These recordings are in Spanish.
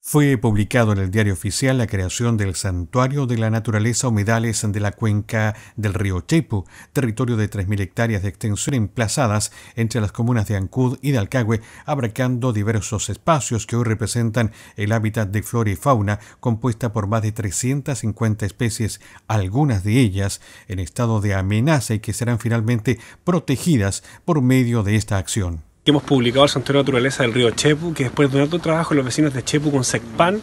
Fue publicado en el diario oficial la creación del Santuario de la Naturaleza Humedales de la cuenca del río Chepu, territorio de 3.000 hectáreas de extensión emplazadas entre las comunas de Ancud y de Alcagüe, abarcando diversos espacios que hoy representan el hábitat de flora y fauna compuesta por más de 350 especies, algunas de ellas en estado de amenaza y que serán finalmente protegidas por medio de esta acción que hemos publicado el Santuario de Naturaleza del Río Chepu, que después de un alto trabajo los vecinos de Chepu con SECPAN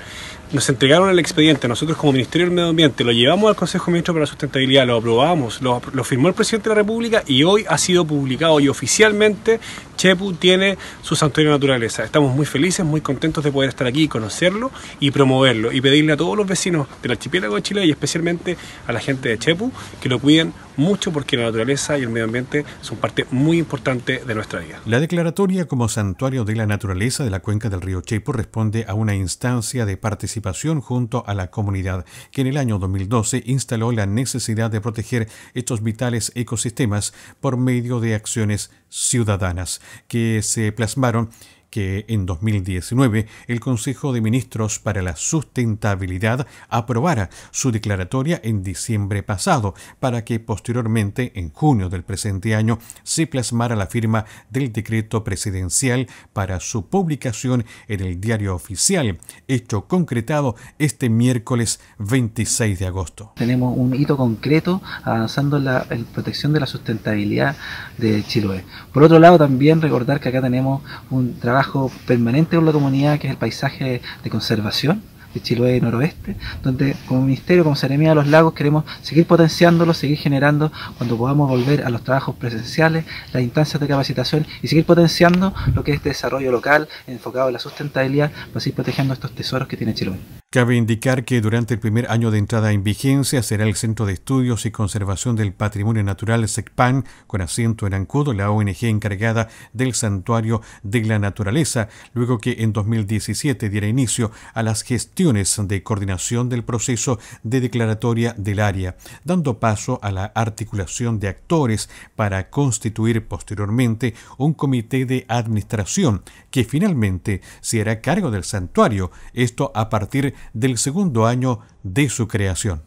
nos entregaron el expediente, nosotros como Ministerio del Medio Ambiente lo llevamos al Consejo Ministro para la Sustentabilidad, lo aprobamos, lo firmó el Presidente de la República y hoy ha sido publicado y oficialmente Chepu tiene su santuario de naturaleza. Estamos muy felices, muy contentos de poder estar aquí, conocerlo y promoverlo y pedirle a todos los vecinos del archipiélago de Chile y especialmente a la gente de Chepu que lo cuiden mucho porque la naturaleza y el medio ambiente son parte muy importante de nuestra vida. La declaratoria como santuario de la naturaleza de la cuenca del río Chepu responde a una instancia de participación junto a la comunidad que en el año 2012 instaló la necesidad de proteger estos vitales ecosistemas por medio de acciones ciudadanas que se plasmaron que en 2019 el Consejo de Ministros para la Sustentabilidad aprobara su declaratoria en diciembre pasado para que posteriormente, en junio del presente año, se plasmara la firma del decreto presidencial para su publicación en el diario oficial, hecho concretado este miércoles 26 de agosto. Tenemos un hito concreto avanzando en la protección de la sustentabilidad de Chiloé. Por otro lado, también recordar que acá tenemos un trabajo permanente con la comunidad, que es el paisaje de conservación de Chiloé Noroeste, donde como Ministerio, como Seremía de los Lagos, queremos seguir potenciándolo, seguir generando, cuando podamos volver a los trabajos presenciales, las instancias de capacitación y seguir potenciando lo que es desarrollo local enfocado en la sustentabilidad para seguir protegiendo estos tesoros que tiene Chiloé. Cabe indicar que durante el primer año de entrada en vigencia será el Centro de Estudios y Conservación del Patrimonio Natural SECPAN, con asiento en Ancudo, la ONG encargada del Santuario de la Naturaleza, luego que en 2017 diera inicio a las gestiones de coordinación del proceso de declaratoria del área, dando paso a la articulación de actores para constituir posteriormente un comité de administración que finalmente se hará cargo del santuario, esto a partir de del segundo año de su creación.